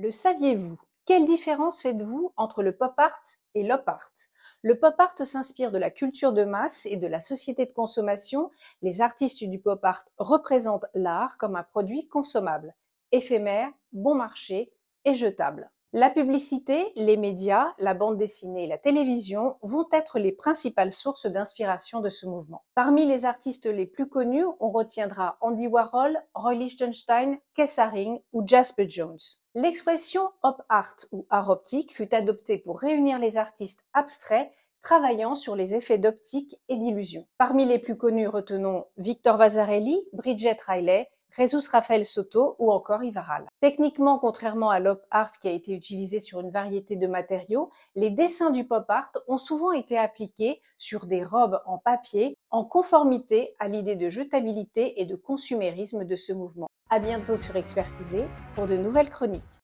Le saviez-vous Quelle différence faites-vous entre le pop art et l'op art Le pop art s'inspire de la culture de masse et de la société de consommation. Les artistes du pop art représentent l'art comme un produit consommable, éphémère, bon marché et jetable. La publicité, les médias, la bande dessinée et la télévision vont être les principales sources d'inspiration de ce mouvement. Parmi les artistes les plus connus, on retiendra Andy Warhol, Roy Lichtenstein, Kessaring ou Jasper Jones. L'expression op art ou art optique fut adoptée pour réunir les artistes abstraits travaillant sur les effets d'optique et d'illusion. Parmi les plus connus, retenons Victor Vasarely, Bridget Riley, Résus Raphaël Soto ou encore Ivaral. Techniquement, contrairement à l'op art qui a été utilisé sur une variété de matériaux, les dessins du pop art ont souvent été appliqués sur des robes en papier en conformité à l'idée de jetabilité et de consumérisme de ce mouvement. À bientôt sur Expertisé pour de nouvelles chroniques.